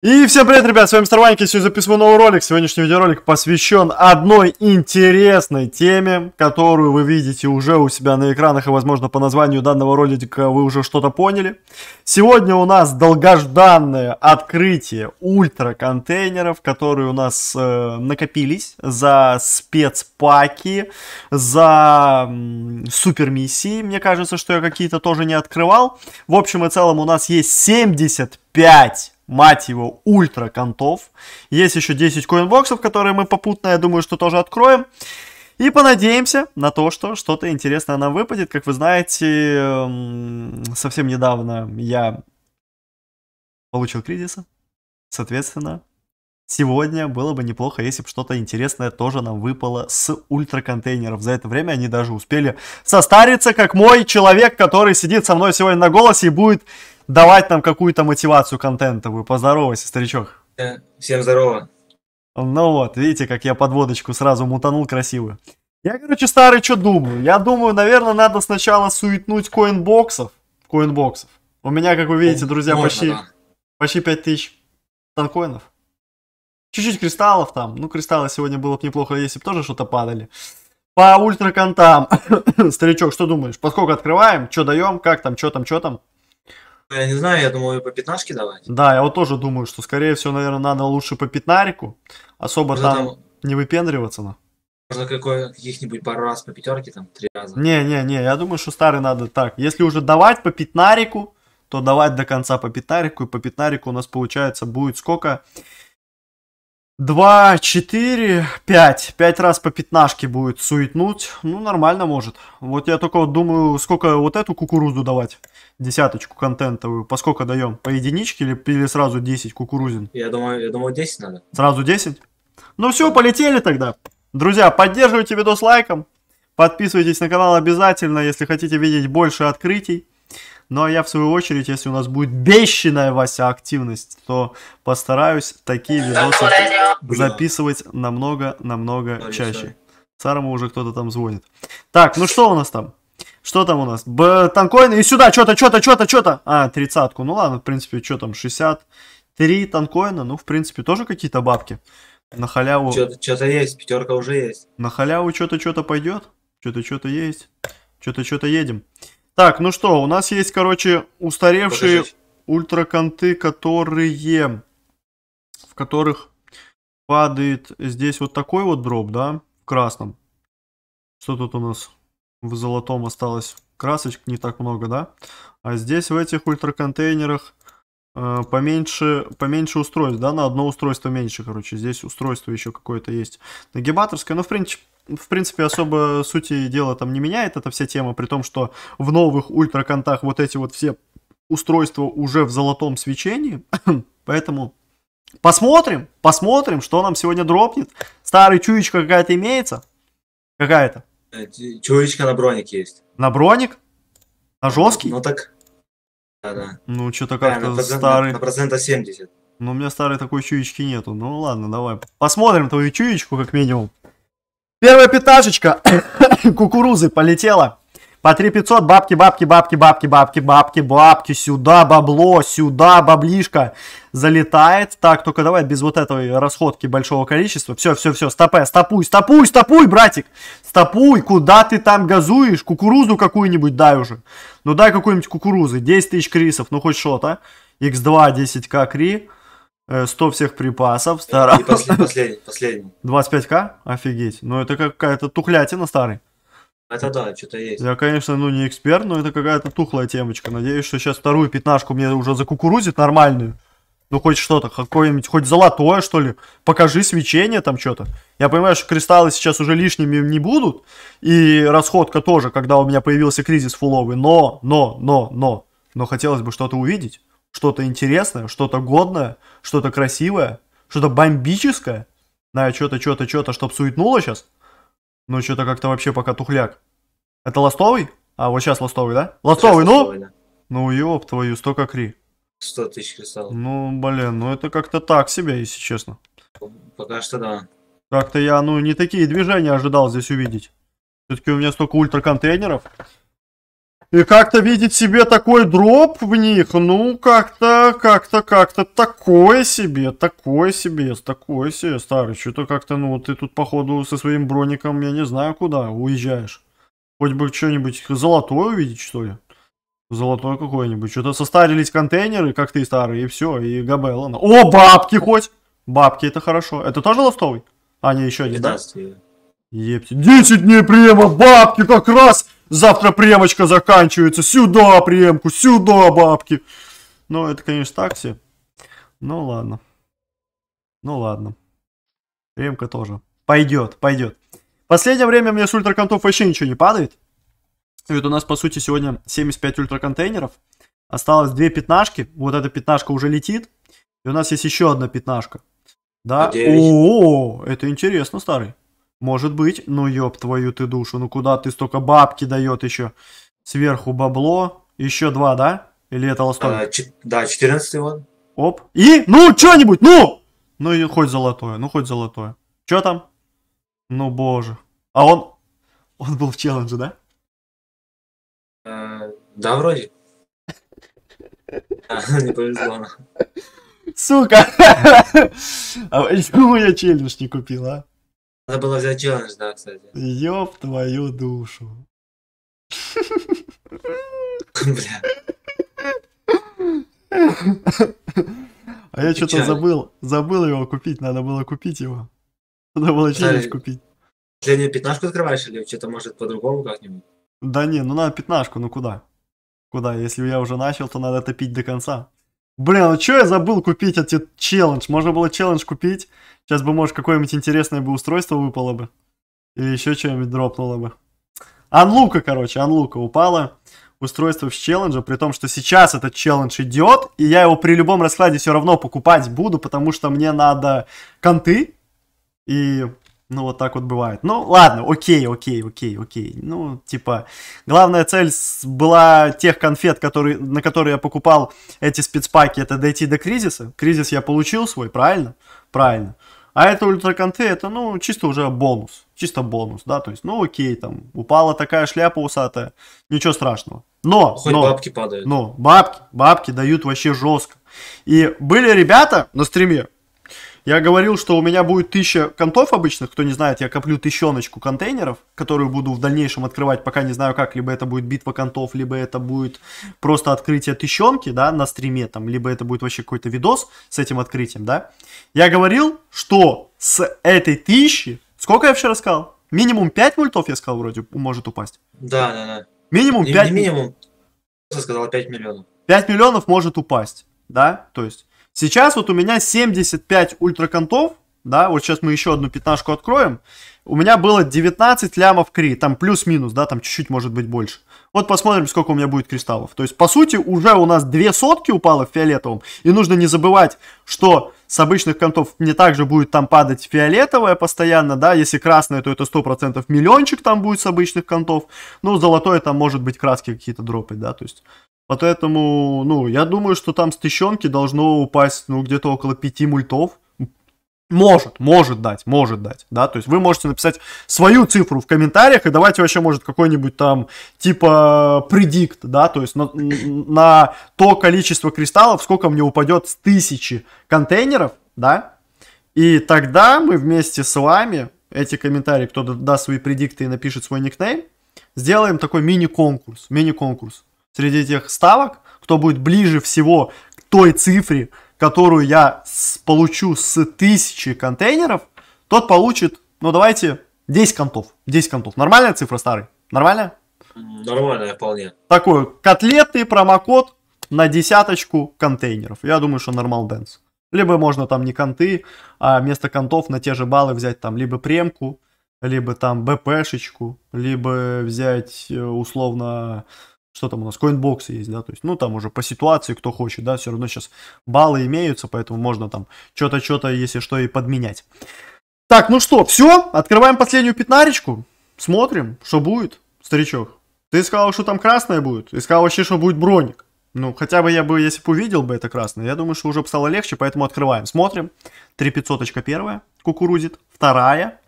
И всем привет, ребят, с вами Мистер Ваньки, сегодня записываю новый ролик. Сегодняшний видеоролик посвящен одной интересной теме, которую вы видите уже у себя на экранах, и, возможно, по названию данного ролика вы уже что-то поняли. Сегодня у нас долгожданное открытие ультра-контейнеров, которые у нас э, накопились за спецпаки, за э, супермиссии. Мне кажется, что я какие-то тоже не открывал. В общем и целом у нас есть 75 мать его, ультра контов. Есть еще 10 коинбоксов, которые мы попутно, я думаю, что тоже откроем. И понадеемся на то, что что-то интересное нам выпадет. Как вы знаете, эм, совсем недавно я получил кризиса. Соответственно, сегодня было бы неплохо, если бы что-то интересное тоже нам выпало с ультраконтейнеров. За это время они даже успели состариться, как мой человек, который сидит со мной сегодня на голосе и будет давать нам какую-то мотивацию контентовую. Поздоровайся, старичок. Э, всем здорово. Ну вот, видите, как я подводочку сразу мутанул красивую. Я, короче, старый, что думаю? Я думаю, наверное, надо сначала суетнуть коинбоксов. Коинбоксов. У меня, как вы видите, друзья, Можно, почти, да. почти 5000 танкоинов. Чуть-чуть кристаллов там. Ну, кристаллы сегодня было бы неплохо, если бы тоже что-то падали. По ультраконтам. Старичок, что думаешь? Поскольку открываем? Что даем? Как там? Что там? Что там? я не знаю, я думаю, по пятнашке давать. Да, я вот тоже думаю, что, скорее всего, наверное, надо лучше по пятнарику. Особо там, там не выпендриваться. на. Можно какой, каких-нибудь пару раз по пятерке, там, три раза. Не-не-не, я думаю, что старый надо так. Если уже давать по пятнарику, то давать до конца по пятнарику. И по пятнарику у нас, получается, будет сколько? 2, 4, 5. 5 раз по пятнашке будет суетнуть. Ну, нормально может. Вот я только вот думаю, сколько вот эту кукурузу давать. Десяточку контентовую. По сколько даем? По единичке или, или сразу 10 кукурузин? Я думаю, я думаю 10 надо. Сразу 10? Ну все, полетели тогда. Друзья, поддерживайте видос лайком. Подписывайтесь на канал обязательно, если хотите видеть больше открытий. Ну а я в свою очередь, если у нас будет бещенная, Вася, активность, то постараюсь такие видосы записывать намного-намного чаще. Сарому уже кто-то там звонит. Так, ну что у нас там? Что там у нас? Б танкоины и сюда, что-то, что-то, что-то, что-то. А, тридцатку. Ну ладно, в принципе, что там, 63 танкоина. Ну, в принципе, тоже какие-то бабки. На халяву. Что-то есть, пятерка уже есть. На халяву что-то, что-то пойдет. Что-то, что-то есть. Что-то, что-то едем. Так, ну что, у нас есть, короче, устаревшие Подождите. ультраконты, которые... В которых падает здесь вот такой вот дроп, да? В красном. Что тут у нас в золотом осталось? Красочек не так много, да? А здесь в этих ультраконтейнерах э, поменьше, поменьше устройств, да? На одно устройство меньше, короче. Здесь устройство еще какое-то есть. Нагибаторское, но ну, в принципе в принципе, особо сути дела там не меняет эта вся тема, при том, что в новых ультраконтах вот эти вот все устройства уже в золотом свечении, поэтому посмотрим, посмотрим, что нам сегодня дропнет. Старый чуечка какая-то имеется? Какая-то? Э, чуечка на броник есть. На броник? На жесткий? Ну так, да, да. Ну что-то как-то да, старый. На процента 70. Ну у меня старой такой чуечки нету. Ну ладно, давай. Посмотрим твою чуечку как минимум. Первая пяташечка кукурузы полетела. По 3 500 бабки, бабки, бабки, бабки, бабки, бабки, бабки, сюда бабло, сюда баблишка залетает. Так, только давай без вот этой расходки большого количества. Все, все, все, стопэ, стопуй, стопуй, стопуй, братик. Стопуй, куда ты там газуешь? Кукурузу какую-нибудь дай уже. Ну дай какую-нибудь кукурузы, 10 тысяч крисов, ну хоть что-то. X2, 10к кри. 100 э, всех припасов, э, старый. И последний, последний, последний. 25к? Офигеть. Ну это какая-то тухлятина, старый. Это да, что-то есть. Я, конечно, ну не эксперт, но это какая-то тухлая темочка. Надеюсь, что сейчас вторую пятнашку мне уже закукурузит нормальную. Ну хоть что-то, какое-нибудь, хоть золотое, что ли. Покажи свечение там что-то. Я понимаю, что кристаллы сейчас уже лишними не будут. И расходка тоже, когда у меня появился кризис фуловый. Но, но, но, но. Но хотелось бы что-то увидеть что-то интересное, что-то годное, что-то красивое, что-то бомбическое. Да, что-то, что-то, что-то, чтоб суетнуло сейчас. но что-то как-то вообще пока тухляк. Это ластовый? А, вот сейчас ластовый, да? Ластовый, ну? Ластовый, да. Ну, ёб твою, столько кри. 100 тысяч кристаллов. Ну, блин, ну это как-то так себе, если честно. Пока что да. Как-то я, ну, не такие движения ожидал здесь увидеть. Все-таки у меня столько ультраконтейнеров. И как-то видеть себе такой дроп в них, ну, как-то, как-то, как-то, такое себе, такое себе, такое себе, старый, что-то как-то, ну, ты тут, походу, со своим броником, я не знаю куда, уезжаешь. Хоть бы что-нибудь золотое увидеть, что ли. Золотое какое-нибудь. Что-то состарились контейнеры, как ты старый, и все, и габелла. О, бабки хоть! Бабки, это хорошо. Это тоже ластовый? А, не, еще один, да? Епти. 10 дней приема, бабки как раз! Завтра приемочка заканчивается. Сюда приемку, сюда бабки. Но ну, это, конечно, такси. Ну ладно. Ну ладно. Премка тоже. Пойдет, пойдет. Последнее время мне с ультраконтов вообще ничего не падает. Ведь у нас, по сути, сегодня 75 ультраконтейнеров. Осталось две пятнашки. Вот эта пятнашка уже летит. И у нас есть еще одна пятнашка. Да? А -о это интересно, старый. Может быть. Ну, ёб твою ты душу. Ну, куда ты столько бабки дает еще? Сверху бабло. Еще два, да? Или это ластой? А, да, 14 вот. Оп. И? Ну, что-нибудь, ну! Ну, и хоть золотое, ну, хоть золотое. Что там? Ну, боже. А он... Он был в челлендже, да? А, да, вроде. А, не повезло. Сука! А почему я челлендж не купил, а? Надо было взять челлендж, да, кстати. Ёб твою душу. Бля. А я что-то забыл. Забыл его купить, надо было купить его. Надо было челлендж купить. Для не пятнашку открываешь или что-то может по-другому как-нибудь? Да не, ну надо пятнашку, ну куда? Куда? Если я уже начал, то надо топить до конца. Блин, ну что я забыл купить эти челлендж? Можно было челлендж купить. Сейчас бы, может, какое-нибудь интересное бы устройство выпало бы. Или еще что-нибудь дропнуло бы. Анлука, короче, Анлука упала. Устройство с челленджа, при том, что сейчас этот челлендж идет, и я его при любом раскладе все равно покупать буду, потому что мне надо конты, и ну, вот так вот бывает. Ну, ладно, окей, окей, окей, окей. Ну, типа, главная цель была тех конфет, которые, на которые я покупал эти спецпаки, это дойти до кризиса. Кризис я получил свой, правильно? Правильно. А это ультраконты, это, ну, чисто уже бонус. Чисто бонус, да, то есть, ну, окей, там, упала такая шляпа усатая, ничего страшного. Но, Хоть но, бабки падают. Но, бабки, бабки дают вообще жестко. И были ребята на стриме, я говорил, что у меня будет тысяча контов обычных. Кто не знает, я коплю тысячоночку контейнеров, которую буду в дальнейшем открывать, пока не знаю как. Либо это будет битва контов, либо это будет просто открытие тысячонки, да, на стриме там, либо это будет вообще какой-то видос с этим открытием, да. Я говорил, что с этой тысячи... Сколько я вчера сказал? Минимум 5 мультов, я сказал, вроде, может упасть. Да, да, да. Минимум не, 5... Не минимум. Я сказал 5 миллионов. 5 миллионов может упасть, да, то есть... Сейчас вот у меня 75 ультраконтов, да, вот сейчас мы еще одну пятнашку откроем. У меня было 19 лямов кри, там плюс-минус, да, там чуть-чуть может быть больше. Вот посмотрим, сколько у меня будет кристаллов. То есть, по сути, уже у нас две сотки упало в фиолетовом. И нужно не забывать, что с обычных контов не так же будет там падать фиолетовое постоянно, да, если красное, то это 100% миллиончик там будет с обычных контов, ну, золотое там может быть краски какие-то дропать, да, то есть Поэтому, ну, я думаю, что там с тыщенки должно упасть, ну, где-то около 5 мультов. Может, может дать, может дать, да, то есть вы можете написать свою цифру в комментариях и давайте вообще, может, какой-нибудь там, типа, предикт, да, то есть на, на то количество кристаллов, сколько мне упадет с тысячи контейнеров, да, и тогда мы вместе с вами, эти комментарии, кто даст свои предикты и напишет свой никнейм, сделаем такой мини-конкурс, мини-конкурс, среди тех ставок, кто будет ближе всего к той цифре, которую я получу с тысячи контейнеров, тот получит, ну давайте, 10 контов. 10 контов. Нормальная цифра, старый? нормально? Нормальная вполне. Такой котлетный промокод на десяточку контейнеров. Я думаю, что нормал дэнс. Либо можно там не конты, а вместо контов на те же баллы взять там либо премку, либо там БПшечку, либо взять э, условно что там у нас, коинбоксы есть, да, то есть, ну, там уже по ситуации, кто хочет, да, все равно сейчас баллы имеются, поэтому можно там что-то, что-то, если что, и подменять. Так, ну что, все, открываем последнюю пятнаричку, смотрим, что будет, старичок. Ты сказал, что там красное будет, ты сказал вообще, что будет броник. Ну, хотя бы я бы, если бы увидел бы это красное, я думаю, что уже бы стало легче, поэтому открываем. Смотрим. 3500 первая, кукурузит. Вторая,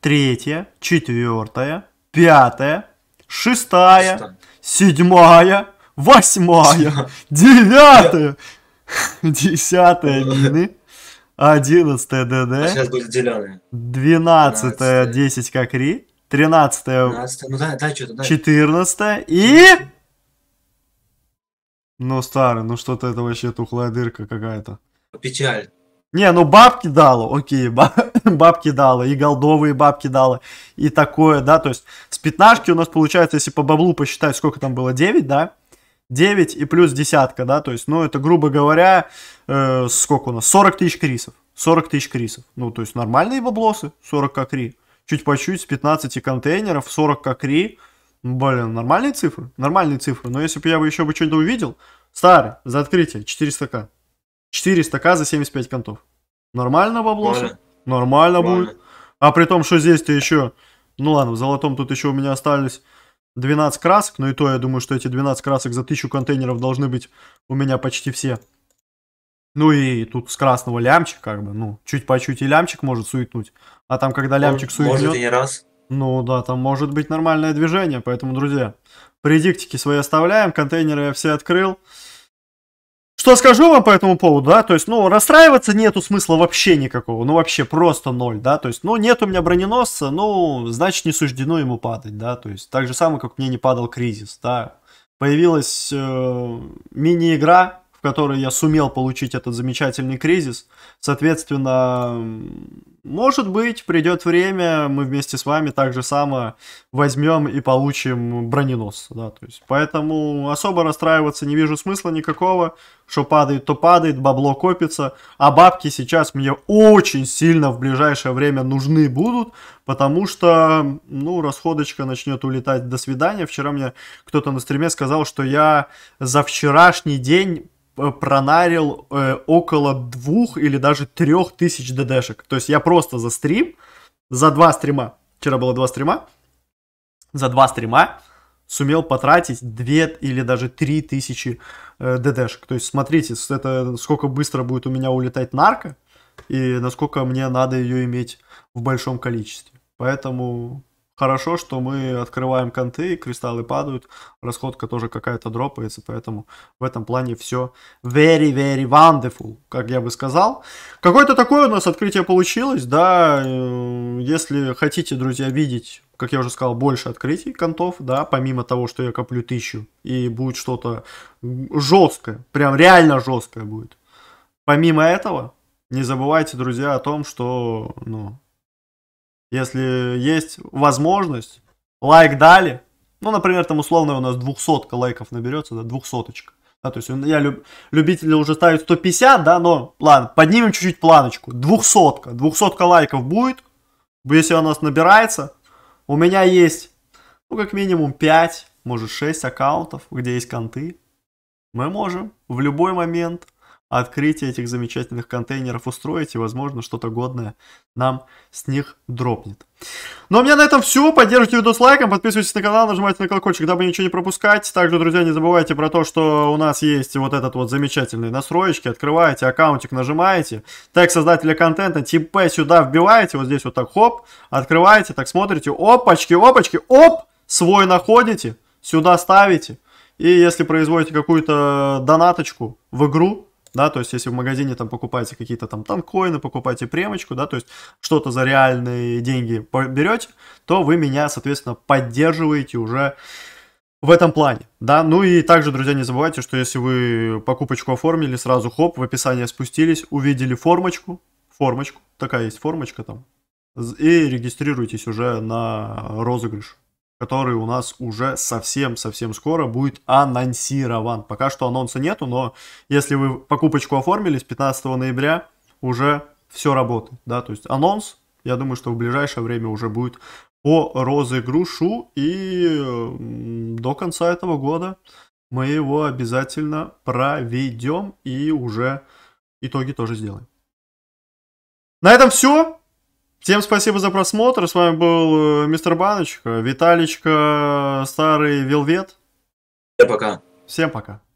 третья, четвертая, пятая, шестая, Шестая седьмая, восьмая, девятая, десятая мины, одиннадцатая ДД, а двенадцатая, десять как Ри, тринадцатая, ну четырнадцатая и... Ну, старый, ну что-то это вообще тухлая дырка какая-то. Печаль. Не, ну бабки дало, окей, бабки дало, и голдовые бабки дало, и такое, да, то есть с пятнашки у нас получается, если по баблу посчитать, сколько там было, 9, да, 9 и плюс десятка, да, то есть, ну, это, грубо говоря, э, сколько у нас, 40 тысяч крисов, 40 тысяч крисов, ну, то есть нормальные баблосы, 40 кокри, чуть по чуть, с 15 контейнеров, 40 кокри, ну, блин, нормальные цифры, нормальные цифры, но если бы я бы еще бы что-то увидел, старый, за открытие, 400к. 400к за 75 контов. Нормально бабло. Нормально, Нормально будет. А при том, что здесь-то еще... Ну ладно, в золотом тут еще у меня остались 12 красок, но и то я думаю, что эти 12 красок за 1000 контейнеров должны быть у меня почти все. Ну и тут с красного лямчик, как бы, ну, чуть по чуть и лямчик может суетнуть. А там, когда лямчик суетнет... Может, и не раз. Ну да, там может быть нормальное движение, поэтому, друзья, предиктики свои оставляем, контейнеры я все открыл. Что скажу вам по этому поводу, да, то есть, ну, расстраиваться нету смысла вообще никакого, ну, вообще просто ноль, да, то есть, ну, нет у меня броненосца, ну, значит, не суждено ему падать, да, то есть, так же самое, как мне не падал кризис, да. Появилась э, мини-игра, в которой я сумел получить этот замечательный кризис. Соответственно, может быть, придет время, мы вместе с вами так же само возьмем и получим броненос, Да, то есть, поэтому особо расстраиваться не вижу смысла никакого. Что падает, то падает, бабло копится. А бабки сейчас мне очень сильно в ближайшее время нужны будут, потому что, ну, расходочка начнет улетать. До свидания. Вчера мне кто-то на стриме сказал, что я за вчерашний день Э, пронарил э, около двух или даже трех тысяч ДДшек. То есть я просто за стрим, за два стрима, вчера было два стрима, за два стрима сумел потратить 2 или даже 3 тысячи э, ДДшек. То есть смотрите, это сколько быстро будет у меня улетать нарко и насколько мне надо ее иметь в большом количестве. Поэтому Хорошо, что мы открываем конты, кристаллы падают, расходка тоже какая-то дропается, поэтому в этом плане все very, very wonderful, как я бы сказал. Какое-то такое у нас открытие получилось, да, э, если хотите, друзья, видеть как я уже сказал, больше открытий контов, да, помимо того, что я коплю тысячу, и будет что-то жесткое, прям реально жесткое будет. Помимо этого, не забывайте, друзья, о том, что, ну, если есть возможность, лайк дали. Ну, например, там условно у нас 200 лайков наберется, да, 200 -очка. Да, то есть я люб, любители уже ставят 150, да, но ладно, поднимем чуть-чуть планочку. 200, 200 лайков будет, если у нас набирается. У меня есть, ну, как минимум 5, может 6 аккаунтов, где есть конты. Мы можем в любой момент открытие этих замечательных контейнеров устроить, и, возможно, что-то годное нам с них дропнет. Ну, а у меня на этом все. Поддержите видос лайком, подписывайтесь на канал, нажимайте на колокольчик, дабы ничего не пропускать. Также, друзья, не забывайте про то, что у нас есть вот этот вот замечательный настроечки. Открываете аккаунтик, нажимаете, так создателя контента, тип сюда вбиваете, вот здесь вот так, хоп, открываете, так смотрите, опачки, опачки, оп, свой находите, сюда ставите. И если производите какую-то донаточку в игру, да, то есть если в магазине там покупаете какие-то там, там коины, покупаете премочку, да, то есть что-то за реальные деньги берете, то вы меня, соответственно, поддерживаете уже в этом плане, да, ну и также, друзья, не забывайте, что если вы покупочку оформили, сразу хоп, в описание спустились, увидели формочку, формочку, такая есть формочка там, и регистрируйтесь уже на розыгрыш который у нас уже совсем-совсем скоро будет анонсирован. Пока что анонса нету, но если вы покупочку оформили с 15 ноября, уже все работает, да, то есть анонс, я думаю, что в ближайшее время уже будет по розыгрышу, и до конца этого года мы его обязательно проведем и уже итоги тоже сделаем. На этом все. Всем спасибо за просмотр. С вами был э, мистер Баночка, Виталичка, старый Велвет. Всем пока. Всем пока.